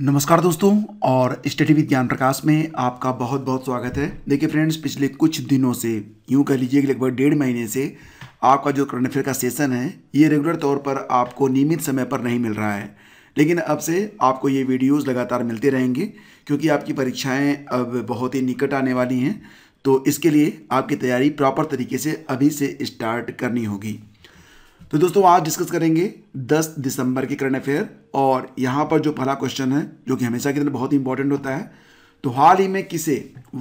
नमस्कार दोस्तों और स्टडी विद ज्ञान प्रकाश में आपका बहुत बहुत स्वागत है देखिए फ्रेंड्स पिछले कुछ दिनों से यूं कह लीजिए कि लगभग डेढ़ महीने से आपका जो करंट अफेयर का सेशन है ये रेगुलर तौर पर आपको नियमित समय पर नहीं मिल रहा है लेकिन अब से आपको ये वीडियोस लगातार मिलते रहेंगे क्योंकि आपकी परीक्षाएँ अब बहुत ही निकट आने वाली हैं तो इसके लिए आपकी तैयारी प्रॉपर तरीके से अभी से स्टार्ट करनी होगी तो दोस्तों आज डिस्कस करेंगे 10 दिसंबर के करंट अफेयर और यहाँ पर जो पहला क्वेश्चन है जो कि हमेशा की तरह बहुत इंपॉर्टेंट होता है तो हाल ही में किसे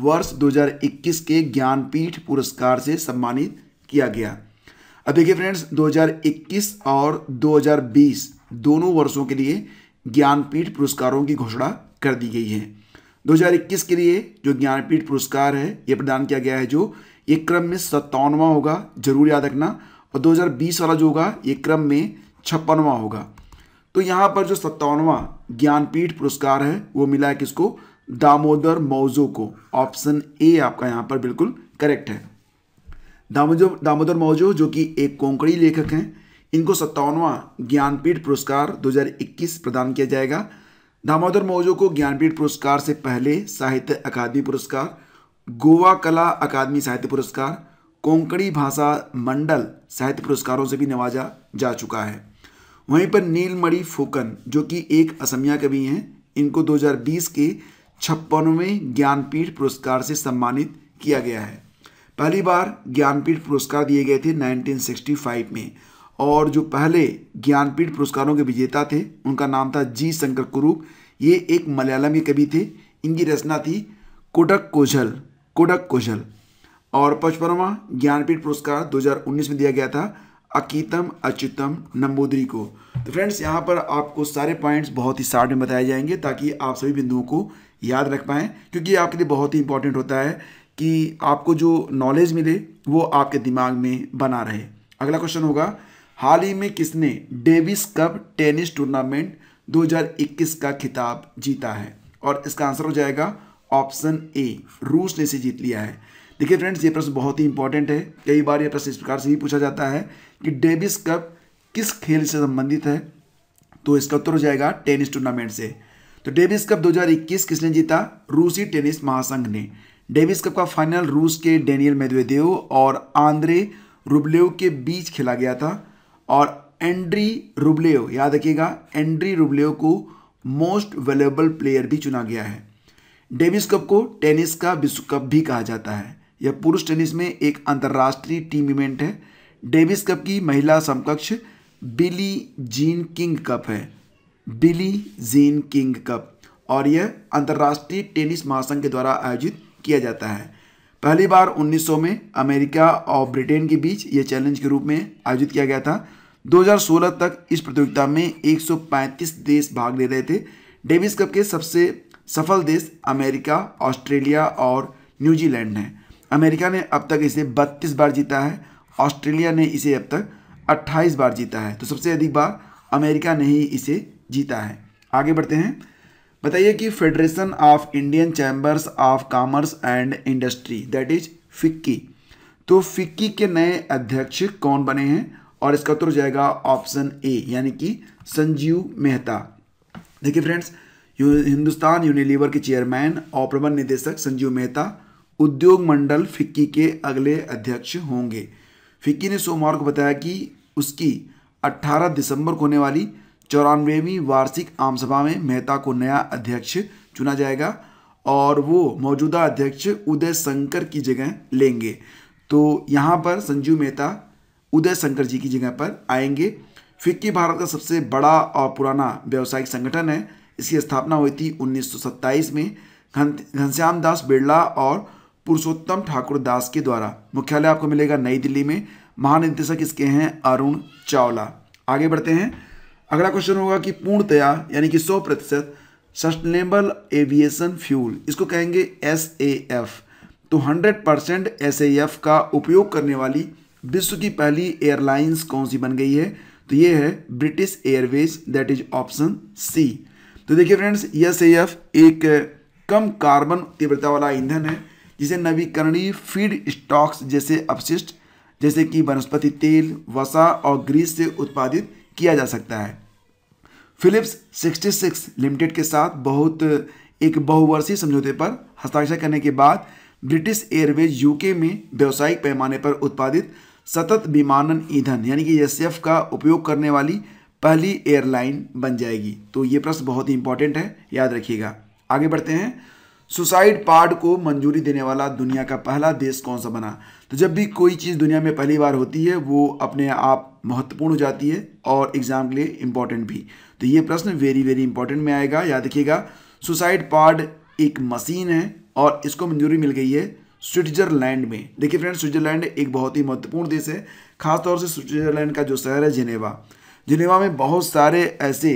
वर्ष 2021 के ज्ञानपीठ पुरस्कार से सम्मानित किया गया अब देखिए फ्रेंड्स 2021 और 2020 दोनों वर्षों के लिए ज्ञानपीठ पुरस्कारों की घोषणा कर दी गई है 2021 के लिए जो ज्ञानपीठ पुरस्कार है ये प्रदान किया गया है जो ये क्रम में सत्तावनवा होगा जरूर याद रखना और 2020 वाला जो होगा ये क्रम में छप्पनवा होगा तो यहाँ पर जो सत्तावनवा ज्ञानपीठ पुरस्कार है वो मिला है किसको दामोदर मौजो को ऑप्शन ए आपका यहाँ पर बिल्कुल करेक्ट है दामोदर दामोदर मौजो जो कि एक कोंकणी लेखक हैं इनको सत्तावनवा ज्ञानपीठ पुरस्कार 2021 प्रदान किया जाएगा दामोदर मौजो को ज्ञानपीठ पुरस्कार से पहले साहित्य अकादमी पुरस्कार गोवा कला अकादमी साहित्य पुरस्कार कोंकणी भाषा मंडल साहित्य पुरस्कारों से भी नवाजा जा चुका है वहीं पर नीलमणि फुकन जो कि एक असमिया कवि हैं इनको 2020 के छप्पनवें ज्ञानपीठ पुरस्कार से सम्मानित किया गया है पहली बार ज्ञानपीठ पुरस्कार दिए गए थे 1965 में और जो पहले ज्ञानपीठ पुरस्कारों के विजेता थे उनका नाम था जी शंकर कुरूप ये एक मलयालम के कवि थे इनकी रचना थी कोडक कोझल कोडक कोझल और पचपनवा ज्ञानपीठ पुरस्कार 2019 में दिया गया था अकीतम अच्युतम नंबूदरी को तो फ्रेंड्स यहाँ पर आपको सारे पॉइंट्स बहुत ही शार्ट में बताए जाएंगे ताकि आप सभी बिंदुओं को याद रख पाएँ क्योंकि ये आपके लिए बहुत ही इंपॉर्टेंट होता है कि आपको जो नॉलेज मिले वो आपके दिमाग में बना रहे अगला क्वेश्चन होगा हाल ही में किसने डेविस कप टेनिस टूर्नामेंट 2021 का खिताब जीता है और इसका आंसर हो जाएगा ऑप्शन ए रूस ने इसे जीत लिया है देखिए फ्रेंड्स ये प्रश्न बहुत ही इंपॉर्टेंट है कई बार ये प्रश्न इस प्रकार से ही पूछा जाता है कि डेविस कप किस खेल से संबंधित है तो इसका उत्तर हो जाएगा टेनिस टूर्नामेंट से तो डेविस कप 2021 किसने जीता रूसी टेनिस महासंघ ने डेविस कप का फाइनल रूस के डेनियल मेदवेदेव और आंद्रे रुबलेव के बीच खेला गया था और एंड्री रुबलेव याद रखिएगा एंड्री रुबलेव को मोस्ट वेलेबल प्लेयर भी चुना गया है डेविस कप को टेनिस का विश्व कप भी कहा जाता है यह पुरुष टेनिस में एक अंतर्राष्ट्रीय टीम इवेंट है डेविस कप की महिला समकक्ष बिली जीन किंग कप है बिली जीन किंग कप और यह अंतर्राष्ट्रीय टेनिस महासंघ के द्वारा आयोजित किया जाता है पहली बार 1900 में अमेरिका और ब्रिटेन के बीच यह चैलेंज के रूप में आयोजित किया गया था 2016 तक इस प्रतियोगिता में 135 देश भाग ले रहे थे डेविस कप के सबसे सफल देश अमेरिका ऑस्ट्रेलिया और न्यूजीलैंड हैं अमेरिका ने अब तक इसे बत्तीस बार जीता है ऑस्ट्रेलिया ने इसे अब तक अट्ठाईस बार जीता है तो सबसे अधिक बार अमेरिका ने ही इसे जीता है आगे बढ़ते हैं बताइए कि Federation of Indian Chambers of Commerce and Industry that is FICCI तो फिक्की के नए अध्यक्ष कौन बने हैं और इसका उत्तर हो जाएगा ऑप्शन ए यानी कि संजीव मेहता देखिए फ्रेंड्स हिंदुस्तान यूनिलीवर के चेयरमैन और प्रबंध निदेशक संजीव मेहता उद्योग मंडल फिक्की के अगले अध्यक्ष होंगे फिक्की ने सोमवार को बताया कि उसकी 18 दिसंबर को होने वाली चौरानवेवीं वार्षिक आम सभा में मेहता को नया अध्यक्ष चुना जाएगा और वो मौजूदा अध्यक्ष उदय शंकर की जगह लेंगे तो यहाँ पर संजीव मेहता उदय शंकर जी की जगह पर आएंगे फिक्की भारत का सबसे बड़ा और पुराना व्यावसायिक संगठन है इसकी स्थापना हुई थी 1927 में घनश्याम दास बिरला और पुरुषोत्तम ठाकुर दास के द्वारा मुख्यालय आपको मिलेगा नई दिल्ली में महानिदेशक इसके हैं अरुण चावला आगे बढ़ते हैं अगला क्वेश्चन होगा कि पूर्णतया यानी कि 100 प्रतिशत सस्टेनेबल एविएशन फ्यूल इसको कहेंगे एस तो 100 परसेंट एस का उपयोग करने वाली विश्व की पहली एयरलाइंस कौन सी बन गई है तो ये है British Airways that is option C तो देखिए फ्रेंड्स एस एक कम कार्बन तीव्रता वाला ईंधन है जिसे नवीकरणीय फीड स्टॉक्स जैसे अपशिष्ट जैसे कि वनस्पति तेल वसा और ग्रीस से उत्पादित किया जा सकता है फिलिप्स 66 लिमिटेड के साथ बहुत एक बहुवर्षीय समझौते पर हस्ताक्षर करने के बाद ब्रिटिश एयरवेज यूके में व्यावसायिक पैमाने पर उत्पादित सतत विमानन ईंधन यानी कि एस का उपयोग करने वाली पहली एयरलाइन बन जाएगी तो ये प्रश्न बहुत ही इंपॉर्टेंट है याद रखिएगा आगे बढ़ते हैं सुसाइड पार्ट को मंजूरी देने वाला दुनिया का पहला देश कौन सा बना तो जब भी कोई चीज़ दुनिया में पहली बार होती है वो अपने आप महत्वपूर्ण हो जाती है और एग्जाम के लिए इम्पॉर्टेंट भी तो ये प्रश्न वेरी वेरी इंपॉर्टेंट में आएगा याद रखिएगा सुसाइड पार्ट एक मशीन है और इसको मंजूरी मिल गई है स्विट्जरलैंड में देखिए फ्रेंड स्विट्जरलैंड एक बहुत ही महत्वपूर्ण देश है खासतौर से स्विट्जरलैंड का जो शहर है जिनेवा जिनेवा में बहुत सारे ऐसे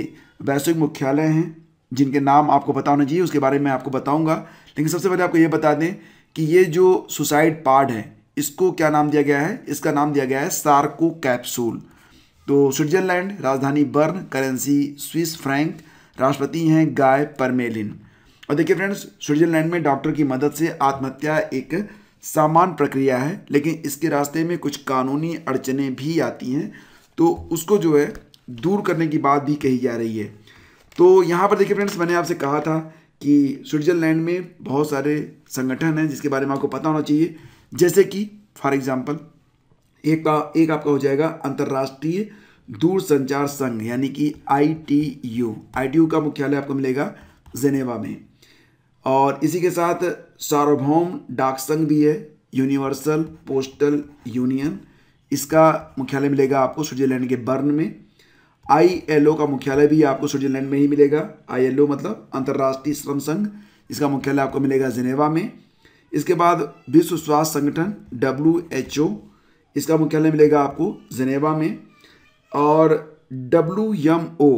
वैश्विक मुख्यालय हैं जिनके नाम आपको पता होना चाहिए उसके बारे में आपको बताऊंगा लेकिन सबसे पहले आपको ये बता दें कि ये जो सुसाइड पार्ट है इसको क्या नाम दिया गया है इसका नाम दिया गया है सार्को कैप्सूल तो स्विट्जरलैंड राजधानी बर्न करेंसी स्विस फ्रैंक राष्ट्रपति हैं गाय परमेलिन और देखिए फ्रेंड्स स्विट्जरलैंड में डॉक्टर की मदद से आत्महत्या एक सामान्य प्रक्रिया है लेकिन इसके रास्ते में कुछ कानूनी अड़चने भी आती हैं तो उसको जो है दूर करने की बात भी कही जा रही है तो यहाँ पर देखिए फ्रेंड्स मैंने आपसे कहा था कि स्विट्जरलैंड में बहुत सारे संगठन हैं जिसके बारे में आपको पता होना चाहिए जैसे कि फॉर एग्जाम्पल एक का एक आपका हो जाएगा अंतर्राष्ट्रीय दूर संचार संघ यानी कि I T U I T U का मुख्यालय आपको मिलेगा जेनेवा में और इसी के साथ सार्वभौम डाक संघ भी है यूनिवर्सल पोस्टल यूनियन इसका मुख्यालय मिलेगा आपको स्विट्जरलैंड के बर्न में आईएलओ का मुख्यालय भी आपको स्विट्जरलैंड में ही मिलेगा आईएलओ मतलब अंतर्राष्ट्रीय श्रम संघ इसका मुख्यालय आपको मिलेगा जिनेवा में इसके बाद विश्व स्वास्थ्य संगठन डब्ल्यू इसका मुख्यालय मिलेगा आपको जिनेवा में और W M O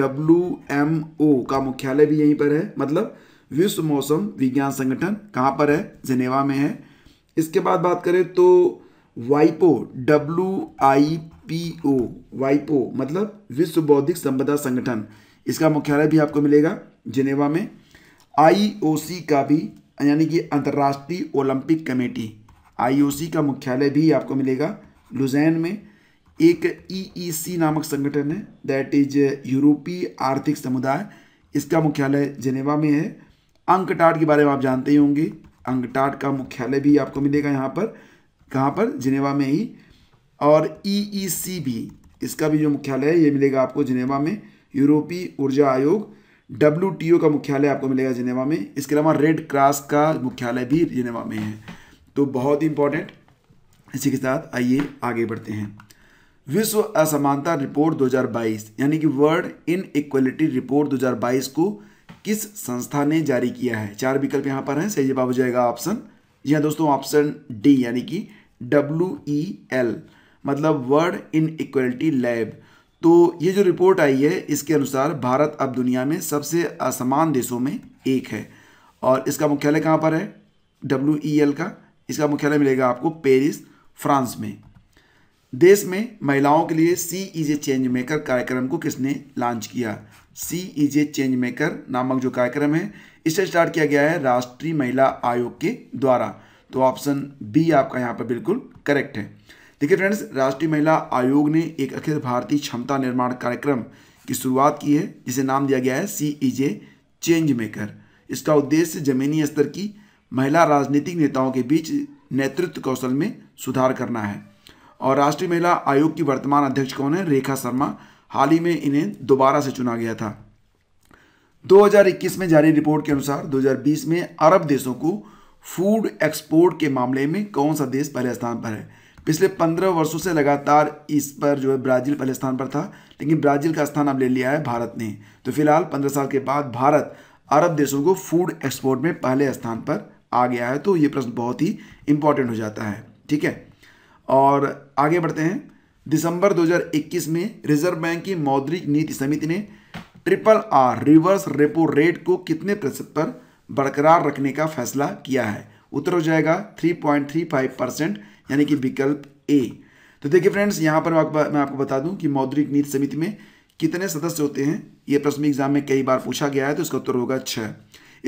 W M O का मुख्यालय भी यहीं पर है मतलब विश्व मौसम विज्ञान संगठन कहाँ पर है जिनेवा में है इसके बाद बात करें तो वाइपो डब्ल्यू आई पीओ वाइपो मतलब विश्व बौद्धिक संपदा संगठन इसका मुख्यालय भी आपको मिलेगा जिनेवा में आईओसी का भी यानी कि अंतर्राष्ट्रीय ओलंपिक कमेटी आईओसी का मुख्यालय भी आपको मिलेगा लुजैन में एक ईईसी नामक संगठन है दैट इज यूरोपीय आर्थिक समुदाय इसका मुख्यालय जिनेवा में है अंकटाट के बारे में आप जानते ही होंगे अंकटाट का मुख्यालय भी आपको मिलेगा यहाँ पर कहाँ पर जिनेवा में ही और ई e e भी इसका भी जो मुख्यालय है ये मिलेगा आपको जिनेवा में यूरोपीय ऊर्जा आयोग डब्ल्यू का मुख्यालय आपको मिलेगा जिनेवा में इसके अलावा रेड क्रॉस का मुख्यालय भी जिनेवा में है तो बहुत ही इंपॉर्टेंट इसी के साथ आइए आगे बढ़ते हैं विश्व असमानता रिपोर्ट 2022 यानी कि वर्ल्ड इन इक्वलिटी रिपोर्ट 2022 को किस संस्था ने जारी किया है चार विकल्प यहाँ पर हैं सही जवाब हो जाएगा ऑप्शन जी हाँ दोस्तों ऑप्शन डी यानी कि डब्ल्यू ई एल मतलब वर्ल्ड इन इक्वलिटी लैब तो ये जो रिपोर्ट आई है इसके अनुसार भारत अब दुनिया में सबसे असमान देशों में एक है और इसका मुख्यालय कहाँ पर है डब्ल्यू ई एल का इसका मुख्यालय मिलेगा आपको पेरिस फ्रांस में देश में महिलाओं के लिए she is a change maker कार्यक्रम को किसने लॉन्च किया she is a change maker नामक जो कार्यक्रम है इसे स्टार्ट किया गया है राष्ट्रीय महिला आयोग के द्वारा तो ऑप्शन बी आपका यहाँ पर बिल्कुल करेक्ट है देखिए फ्रेंड्स राष्ट्रीय महिला आयोग ने एक अखिल भारतीय क्षमता निर्माण कार्यक्रम की शुरुआत की है जिसे नाम दिया गया है सी ई जे चेंज मेकर इसका उद्देश्य जमीनी स्तर की महिला राजनीतिक नेताओं के बीच नेतृत्व कौशल में सुधार करना है और राष्ट्रीय महिला आयोग की वर्तमान अध्यक्ष कौन है रेखा शर्मा हाल ही में इन्हें दोबारा से चुना गया था 2021 में जारी रिपोर्ट के अनुसार 2020 में अरब देशों को फूड एक्सपोर्ट के मामले में कौन सा देश पहले स्थान पर है पिछले पंद्रह वर्षों से लगातार इस पर जो है ब्राज़ील पहले स्थान पर था लेकिन ब्राज़ील का स्थान अब ले लिया है भारत ने तो फिलहाल पंद्रह साल के बाद भारत अरब देशों को फूड एक्सपोर्ट में पहले स्थान पर आ गया है तो ये प्रश्न बहुत ही इम्पॉर्टेंट हो जाता है ठीक है और आगे बढ़ते हैं दिसंबर 2021 में रिजर्व बैंक की मौद्रिक नीति समिति ने triple R reverse repo rate को कितने प्रतिशत पर बरकरार रखने का फैसला किया है उत्तर हो जाएगा 3.35 परसेंट यानी कि विकल्प ए तो देखिए फ्रेंड्स यहाँ पर मैं आपको बता दूं कि मौद्रिक नीति समिति में कितने सदस्य होते हैं ये प्रश्न एग्जाम में कई बार पूछा गया है तो इसका उत्तर होगा छः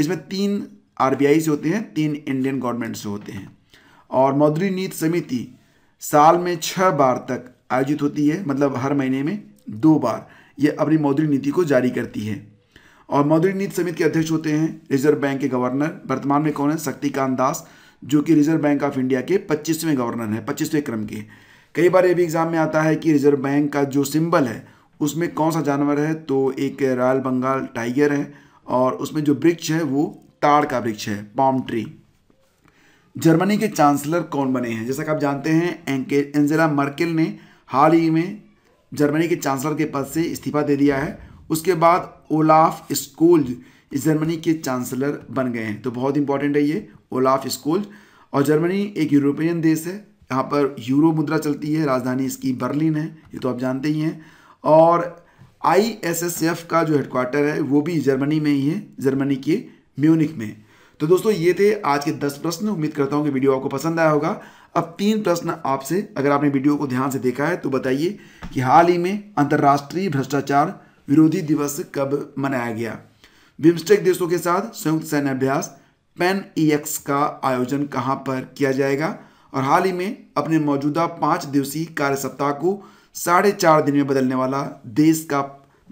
इसमें तीन आर से होते हैं तीन इंडियन गवर्नमेंट से होते हैं और मौद्रिक नीति समिति साल में छः बार तक आयोजित होती है मतलब हर महीने में दो बार ये अपनी मौद्रिक नीति को जारी करती है और मौद्रिक नीति समिति के अध्यक्ष होते हैं रिजर्व बैंक के गवर्नर वर्तमान में कौन है शक्तिकांत दास जो कि रिजर्व बैंक ऑफ इंडिया के पच्चीसवें गवर्नर हैं पच्चीसवें क्रम के कई बार ये भी एग्जाम में आता है कि रिजर्व बैंक का जो सिंबल है उसमें कौन सा जानवर है तो एक रॉयल बंगाल टाइगर है और उसमें जो वृक्ष है वो ताड़ का वृक्ष है पॉम ट्री जर्मनी के चांसलर कौन बने हैं जैसा कि आप जानते हैं एंजेला मर्केल ने हाल ही में जर्मनी के चांसलर के पद से इस्तीफा दे दिया है उसके बाद ओलाफ स्कूल जर्मनी के चांसलर बन गए हैं तो बहुत इंपॉर्टेंट है ये ओलाफ स्कूल और जर्मनी एक यूरोपियन देश है यहाँ पर यूरो मुद्रा चलती है राजधानी इसकी बर्लिन है ये तो आप जानते ही हैं और आईएसएसएफ का जो हेडक्वार्टर है वो भी जर्मनी में ही है जर्मनी के म्यूनिक में तो दोस्तों ये थे आज के दस प्रश्न उम्मीद करता हूँ कि वीडियो आपको पसंद आया होगा अब तीन प्रश्न आपसे अगर आपने वीडियो को ध्यान से देखा है तो बताइए कि हाल ही में अंतर्राष्ट्रीय भ्रष्टाचार विरोधी दिवस कब मनाया गया बिम्स्टेक देशों के साथ संयुक्त सैन्य अभ्यास पेन ई e का आयोजन कहां पर किया जाएगा और हाल ही में अपने मौजूदा पाँच दिवसीय कार्य सप्ताह को साढ़े चार दिन में बदलने वाला देश का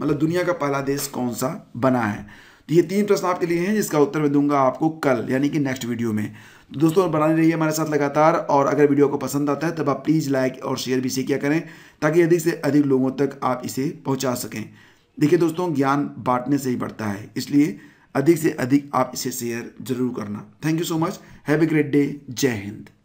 मतलब दुनिया का पहला देश कौन सा बना है तो ये तीन प्रश्न आपके लिए हैं जिसका उत्तर मैं दूंगा आपको कल यानी कि नेक्स्ट वीडियो में तो दोस्तों बनाने रहिए हमारे साथ लगातार और अगर वीडियो को पसंद आता है तब आप प्लीज़ लाइक और शेयर भी से किया करें ताकि अधिक से अधिक लोगों तक आप इसे पहुंचा सकें देखिए दोस्तों ज्ञान बांटने से ही बढ़ता है इसलिए अधिक से अधिक आप इसे शेयर जरूर करना thank you so much have a great day जय हिंद